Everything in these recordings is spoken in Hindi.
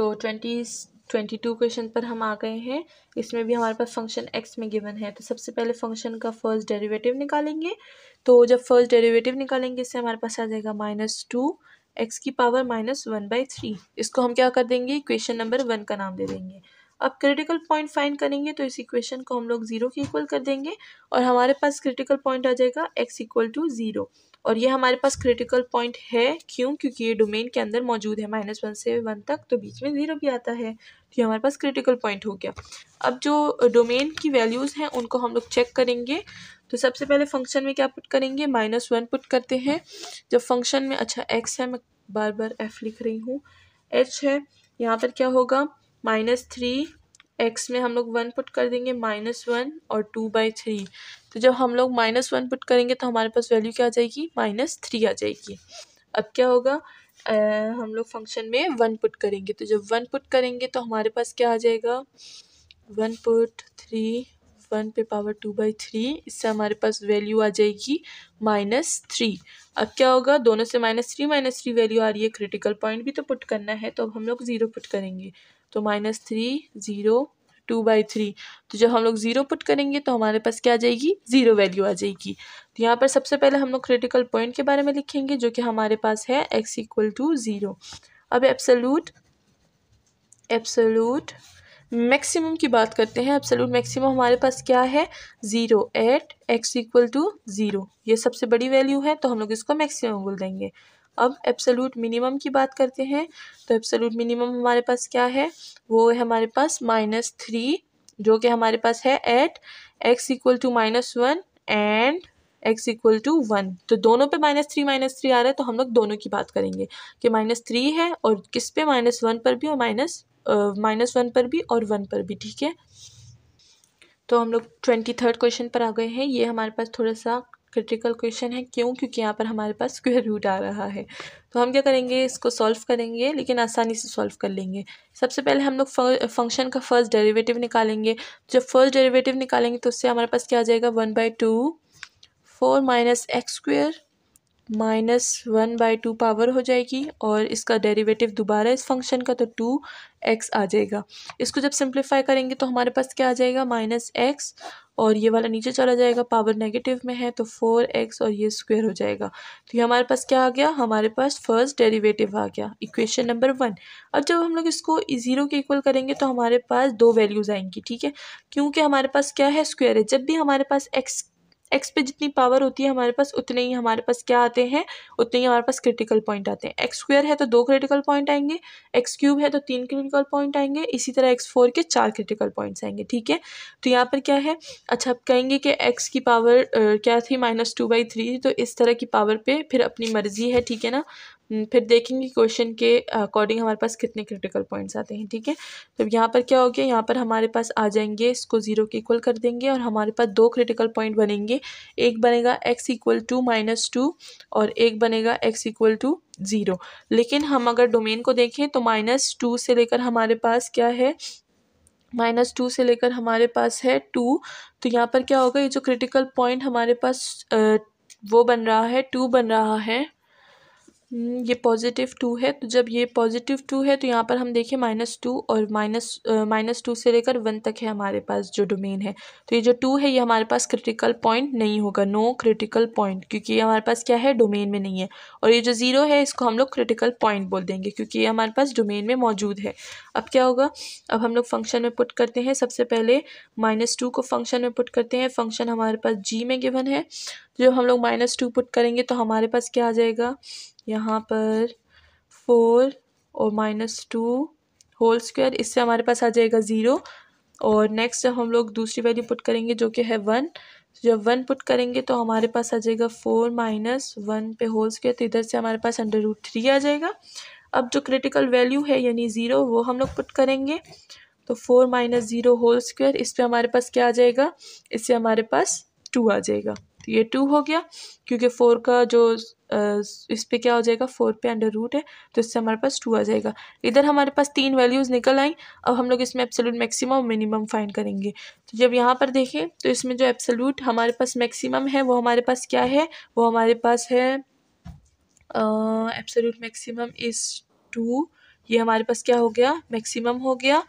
तो ट्वेंटी ट्वेंटी टू क्वेश्चन पर हम आ गए हैं इसमें भी हमारे पास फंक्शन एक्स में गिवन है तो सबसे पहले फंक्शन का फर्स्ट डेरिवेटिव निकालेंगे तो जब फर्स्ट डेरिवेटिव निकालेंगे इससे हमारे पास आ जाएगा माइनस टू एक्स की power minus one by three इसको हम क्या कर देंगे क्वेश्चन नंबर वन का नाम दे देंगे अब क्रिटिकल पॉइंट फाइंड करेंगे तो इस इक्वेशन को हम लोग ज़ीरो के इक्वल कर देंगे और हमारे पास क्रिटिकल पॉइंट आ जाएगा एक्स इक्वल टू ज़ीरो और ये हमारे पास क्रिटिकल पॉइंट है क्यों क्योंकि ये डोमेन के अंदर मौजूद है माइनस वन से वन तक तो बीच में ज़ीरो भी आता है तो ये हमारे पास क्रिटिकल पॉइंट हो गया अब जो डोमेन की वैल्यूज़ हैं उनको हम लोग चेक करेंगे तो सबसे पहले फंक्शन में क्या पुट करेंगे माइनस वन पुट करते हैं जब फंक्शन में अच्छा एक्स है मैं बार बार एफ लिख रही हूँ एच है यहाँ पर क्या होगा माइनस थ्री एक्स में हम लोग वन पुट कर देंगे माइनस वन और टू बाई थ्री तो जब हम लोग माइनस वन पुट करेंगे तो हमारे पास वैल्यू क्या आ जाएगी माइनस थ्री आ जाएगी अब क्या होगा आ, हम लोग फंक्शन में वन पुट करेंगे तो जब वन पुट करेंगे तो हमारे पास क्या आ जाएगा वन पुट थ्री वन पे पावर टू बाई थ्री इससे हमारे पास वैल्यू आ जाएगी माइनस थ्री अब क्या होगा दोनों से minus three minus three value आ रही है क्रिटिकल पॉइंट भी तो पुट करना है तो अब हम लोग ज़ीरो पुट करेंगे तो minus three zero two by three तो जब हम लोग ज़ीरो पुट करेंगे तो हमारे पास क्या आ जाएगी ज़ीरो वैल्यू आ जाएगी तो यहाँ पर सबसे पहले हम लोग क्रिटिकल पॉइंट के बारे में लिखेंगे जो कि हमारे पास है एक्स इक्वल टू ज़ीरो अब एब्सोलूट एब्सोलूट मैक्सिमम की बात करते हैं एब्सोल्यूट मैक्सिमम हमारे पास क्या है zero at X equal to zero ये सबसे बड़ी वैल्यू है तो हम लोग इसको मैक्सिमम बोल देंगे अब एब्सोल्यूट मिनिमम की बात करते हैं तो एब्सोल्यूट मिनिमम हमारे पास क्या है वो है हमारे पास माइनस थ्री जो कि हमारे पास है at X equal to minus one and X equal to one तो दोनों पे माइनस थ्री माइनस थ्री आ रहा है तो हम लोग दोनों की बात करेंगे कि माइनस थ्री है और किस पे माइनस वन पर भी और माइनस माइनस वन पर भी और वन पर भी ठीक है तो हम लोग ट्वेंटी थर्ड क्वेश्चन पर आ गए हैं ये हमारे पास थोड़ा सा क्रिटिकल क्वेश्चन है क्यों क्योंकि यहाँ पर हमारे पास स्क्वेयर रूट आ रहा है तो हम क्या करेंगे इसको सॉल्व करेंगे लेकिन आसानी से सॉल्व कर लेंगे सबसे पहले हम लोग फंक्शन का फर्स्ट डेरिवेटिव निकालेंगे जब फर्स्ट डेरिवेटिव निकालेंगे तो उससे हमारे पास क्या आ जाएगा one by two four minus X square minus one by two power हो जाएगी और इसका डेरिवेटिव दोबारा इस फंक्शन का तो टू एक्स आ जाएगा इसको जब सिंप्लीफाई करेंगे तो हमारे पास क्या आ जाएगा माइनस एक्स और ये वाला नीचे चला जाएगा पावर नेगेटिव में है तो फोर एक्स और ये स्क्वायर हो जाएगा तो ये हमारे पास क्या आ गया हमारे पास फर्स्ट डेरीवेटिव आ गया इक्वेशन नंबर वन अब जब हम लोग इसको ज़ीरो के इक्वल करेंगे तो हमारे पास दो वैल्यूज़ आएंगी ठीक है क्योंकि हमारे पास क्या है स्क्वेयर है जब भी हमारे पास एक्स एक्स पे जितनी पावर होती है हमारे पास उतने ही हमारे पास क्या आते हैं उतने ही हमारे पास क्रिटिकल पॉइंट आते हैं एक्स स्क्वेयर है तो दो क्रिटिकल पॉइंट आएंगे एक्स क्यूब है तो तीन क्रिटिकल पॉइंट आएंगे इसी तरह एक्स फोर के चार क्रिटिकल पॉइंट्स आएंगे ठीक है तो यहाँ पर क्या है अच्छा आप कहेंगे कि एक्स की पावर क्या थी माइनस टू बाई थ्री तो इस तरह की पावर पर फिर अपनी मर्जी है ठीक है ना हम्म, फिर देखेंगे क्वेश्चन के अकॉर्डिंग हमारे पास कितने क्रिटिकल पॉइंट्स आते हैं ठीक है तो यहाँ पर क्या हो गया यहाँ पर हमारे पास आ जाएंगे इसको ज़ीरो के इक्वल कर देंगे और हमारे पास दो क्रिटिकल पॉइंट बनेंगे एक बनेगा X equal to minus two और एक बनेगा एक्स इक्वल टू ज़ीरो लेकिन हम अगर डोमेन को देखें तो माइनस टू से लेकर हमारे पास क्या है माइनस टू से लेकर हमारे पास है टू तो यहाँ पर क्या होगा ये जो क्रिटिकल पॉइंट हमारे पास वो बन रहा है टू बन रहा है हम्म, ये पॉजिटिव टू है तो जब ये पॉजिटिव टू है तो यहाँ पर हम देखें माइनस टू और माइनस माइनस टू से लेकर वन तक है हमारे पास जो डोमेन है तो ये जो टू है ये हमारे पास क्रिटिकल पॉइंट नहीं होगा नो क्रिटिकल पॉइंट क्योंकि ये हमारे पास क्या है डोमेन में नहीं है और ये जो ज़ीरो है इसको हम लोग क्रिटिकल पॉइंट बोल देंगे क्योंकि ये हमारे पास डोमेन में मौजूद है अब क्या होगा अब हम लोग फंक्शन में पुट करते हैं सबसे पहले माइनस टू को फंक्शन में पुट करते हैं फंक्शन हमारे पास जी में गिवन है जब हम लोग माइनस टू पुट करेंगे तो हमारे पास क्या आ जाएगा यहाँ पर फोर और माइनस टू होल स्क्वायर इससे हमारे पास आ जाएगा ज़ीरो और नेक्स्ट जब हम लोग दूसरी वैल्यू पुट करेंगे जो कि है वन तो जब वन पुट करेंगे तो हमारे पास आ जाएगा फोर माइनस वन पे होल स्क्वायर तो इधर से हमारे पास अंडर रूट थ्री आ जाएगा अब जो क्रिटिकल वैल्यू है यानी ज़ीरो वो हम लोग पुट करेंगे तो four minus zero whole square इस पर हमारे पास क्या आ जाएगा इससे हमारे पास टू आ जाएगा तो ये टू हो गया क्योंकि फ़ोर का जो इस पे क्या हो जाएगा फोर पे अंडर रूट है तो इससे हमारे पास टू आ जाएगा इधर हमारे पास तीन वैल्यूज़ निकल आई अब हम लोग इसमें एप्सोलूट मैक्सिमम और मिनिमम फाइंड करेंगे तो जब यहाँ पर देखें तो इसमें जो एप्सोलूट हमारे पास मैक्सिमम है वो हमारे पास क्या है वो हमारे पास है एप्सोलूट मैक्सिमम इज़ टू ये हमारे पास क्या हो गया मैक्सिमम हो गया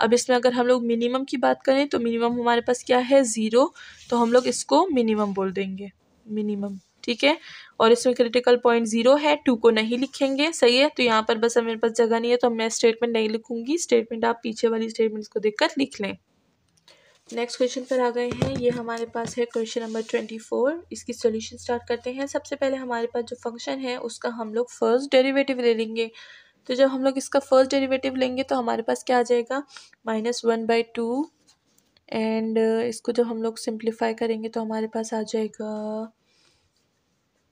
अब इसमें अगर हम लोग मिनिमम की बात करें तो मिनिमम हमारे पास क्या है ज़ीरो तो हम लोग इसको मिनिमम बोल देंगे मिनिमम ठीक है और इसमें क्रिटिकल पॉइंट जीरो है टू को नहीं लिखेंगे सही है तो यहाँ पर बस मेरे पास जगह नहीं है तो मैं स्टेटमेंट नहीं लिखूंगी स्टेटमेंट आप पीछे वाली स्टेटमेंट्स को देख लिख लें नेक्स्ट क्वेश्चन पर आ गए हैं ये हमारे पास है क्वेश्चन नंबर ट्वेंटी फोर इसकी सोल्यूशन स्टार्ट करते हैं सबसे पहले हमारे पास जो फंक्शन है उसका हम लोग फर्स्ट डेरिवेटिव ले लेंगे तो जब हम लोग इसका फर्स्ट डेरिवेटिव लेंगे तो हमारे पास क्या आ जाएगा minus one by two and इसको जब हम लोग सिंप्लीफाई करेंगे तो हमारे पास आ जाएगा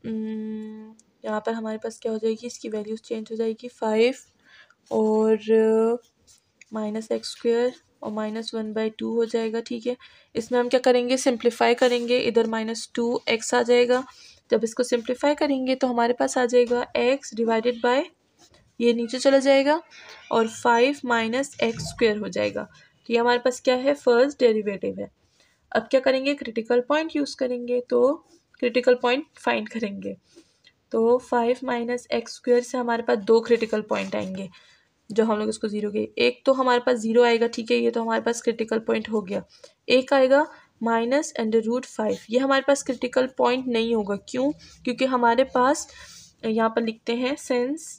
mm, यहाँ पर हमारे पास क्या हो जाएगी इसकी वैल्यूज़ चेंज हो जाएगी फाइव और माइनस एक्स स्क्वेयर और माइनस वन बाई टू हो जाएगा ठीक है इसमें हम क्या करेंगे सिंप्लीफाई करेंगे इधर माइनस टू एक्स आ जाएगा जब इसको सिंप्लीफाई करेंगे तो हमारे पास आ जाएगा एक्स डिवाइडेड बाई ये नीचे चला जाएगा और फाइव माइनस एक्स स्क्वेयर हो जाएगा तो ये हमारे पास क्या है फर्स्ट डेरिवेटिव है अब क्या करेंगे क्रिटिकल पॉइंट यूज़ करेंगे तो क्रिटिकल पॉइंट फाइंड करेंगे तो फाइव माइनस एक्स स्क्वेयर से हमारे पास दो क्रिटिकल पॉइंट आएंगे जो हम लोग इसको ज़ीरो के एक तो हमारे पास ज़ीरो आएगा ठीक है ये तो हमारे पास क्रिटिकल पॉइंट हो गया एक आएगा माइनस एंड रूट फाइव ये हमारे पास क्रिटिकल पॉइंट नहीं होगा क्यों क्योंकि हमारे पास यहाँ पर लिखते हैं since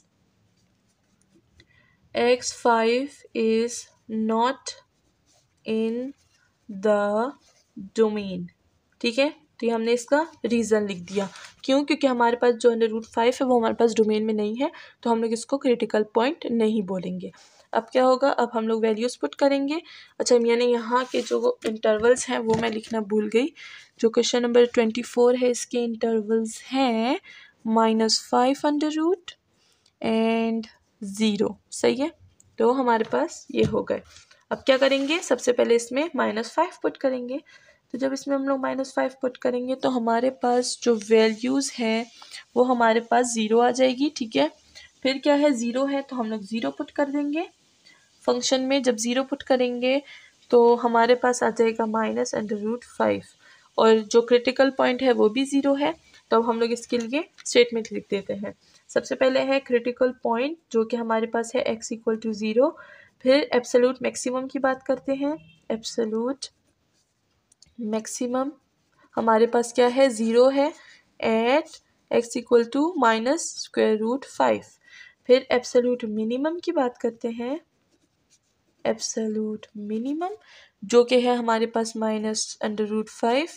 x5 is not in the domain ठीक है तो ये हमने इसका रीज़न लिख दिया क्यों क्योंकि हमारे पास जो अंडर रूट फाइव है वो हमारे पास डोमेन में नहीं है तो हम लोग इसको क्रिटिकल पॉइंट नहीं बोलेंगे अब क्या होगा अब हम लोग वैल्यूज़ पुट करेंगे अच्छा मैंने यहाँ के जो इंटरवल्स हैं वो मैं लिखना भूल गई जो क्वेश्चन नंबर ट्वेंटी फोर है इसके इंटरवल्स हैं minus five under root and zero सही है तो हमारे पास ये हो गए अब क्या करेंगे सबसे पहले इसमें माइनस फाइव पुट करेंगे तो जब इसमें हम लोग माइनस फाइव पुट करेंगे तो हमारे पास जो वैल्यूज़ हैं वो हमारे पास ज़ीरो आ जाएगी ठीक है फिर क्या है ज़ीरो है तो हम लोग ज़ीरो पुट कर देंगे फंक्शन में जब ज़ीरो पुट करेंगे तो हमारे पास आ जाएगा माइनस अंडर रूट फाइव और जो क्रिटिकल पॉइंट है वो भी ज़ीरो है तो अब हम लोग इसके लिए स्टेटमेंट लिख देते हैं सबसे पहले है क्रिटिकल पॉइंट जो कि हमारे पास है एक्स इक्वल टू ज़ीरो फिर एब्सोल्यूट मैक्सिमम की बात करते हैं एब्सोल्यूट मैक्सिमम हमारे पास क्या है ज़ीरो है at X equal to minus square root five फिर एब्सोल्यूट मिनिमम की बात करते हैं एब्सोल्यूट मिनिमम जो कि है हमारे पास minus under root five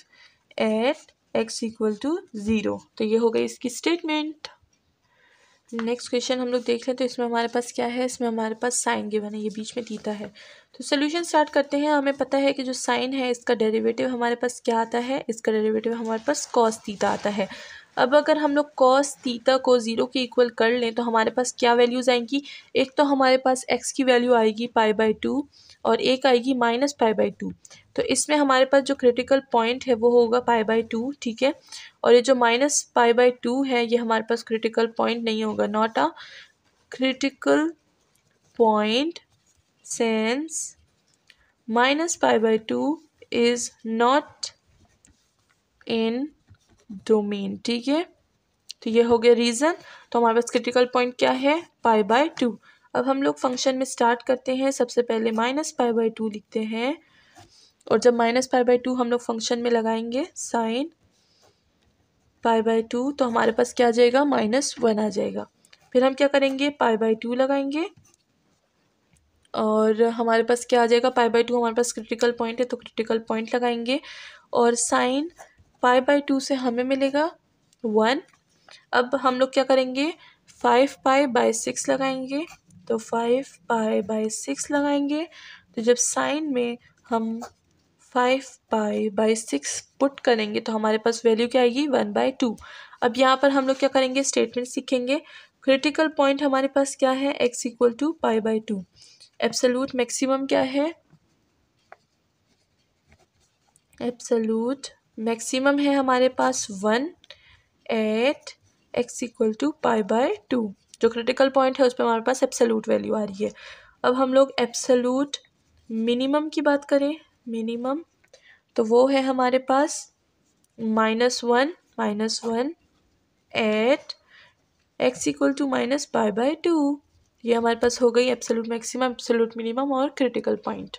at X equal to zero तो ये हो गई इसकी स्टेटमेंट नेक्स्ट क्वेश्चन हम लोग देख लें तो इसमें हमारे पास क्या है इसमें हमारे पास साइन गिवन है ये बीच में तीता है तो सोल्यूशन स्टार्ट करते हैं हमें पता है कि जो साइन है इसका डेरिवेटिव हमारे पास क्या आता है इसका डेरिवेटिव हमारे पास कॉस तीता आता है अब अगर हम लोग कॉस तीता को ज़ीरो के इक्वल कर लें तो हमारे पास क्या वैल्यूज़ आएंगी एक तो हमारे पास एक्स की वैल्यू आएगी पाई बाई टू और एक आएगी माइनस पाई बाई टू तो इसमें हमारे पास जो क्रिटिकल पॉइंट है वो होगा पाई बाई टू ठीक है और ये जो माइनस पाई बाई टू है ये हमारे पास क्रिटिकल पॉइंट नहीं होगा not a critical point since minus pi by two is not in domain ठीक है तो ये हो गया रीज़न तो हमारे पास क्रिटिकल पॉइंट क्या है पाई बाय टू अब हम लोग फंक्शन में स्टार्ट करते हैं सबसे पहले माइनस पाई बाय टू लिखते हैं और जब माइनस पाई बाई टू हम लोग फंक्शन में लगाएंगे साइन पाई बाई टू तो हमारे पास क्या आ जाएगा माइनस वन आ जाएगा फिर हम क्या करेंगे पाई बाई टू लगाएंगे और हमारे पास क्या आ जाएगा पाई बाई टू हमारे पास क्रिटिकल पॉइंट है तो क्रिटिकल पॉइंट लगाएंगे और साइन पाई बाई टू से हमें मिलेगा वन अब हम लोग क्या करेंगे फाइव पाई बाई सिक्स लगाएंगे तो फाइव पाई बाई सिक्स लगाएंगे तो जब साइन में हम five by by six put करेंगे तो हमारे पास वैल्यू क्या आएगी वन बाई टू अब यहाँ पर हम लोग क्या करेंगे स्टेटमेंट सीखेंगे क्रिटिकल पॉइंट हमारे पास क्या है X equal to pi by two absolute maximum क्या है एब्सोलूट मैक्सिमम है हमारे पास one at X equal to pi by two जो क्रिटिकल पॉइंट है उस पर हमारे पास एब्सोलूट वैल्यू आ रही है अब हम लोग एब्सोलूट मिनिमम की बात करें मिनिमम तो वो है हमारे पास minus one minus one at X equal to minus pi by two ये हमारे पास हो गई एब्सोल्यूट मैक्सिमम एब्सोल्यूट मिनिमम और क्रिटिकल पॉइंट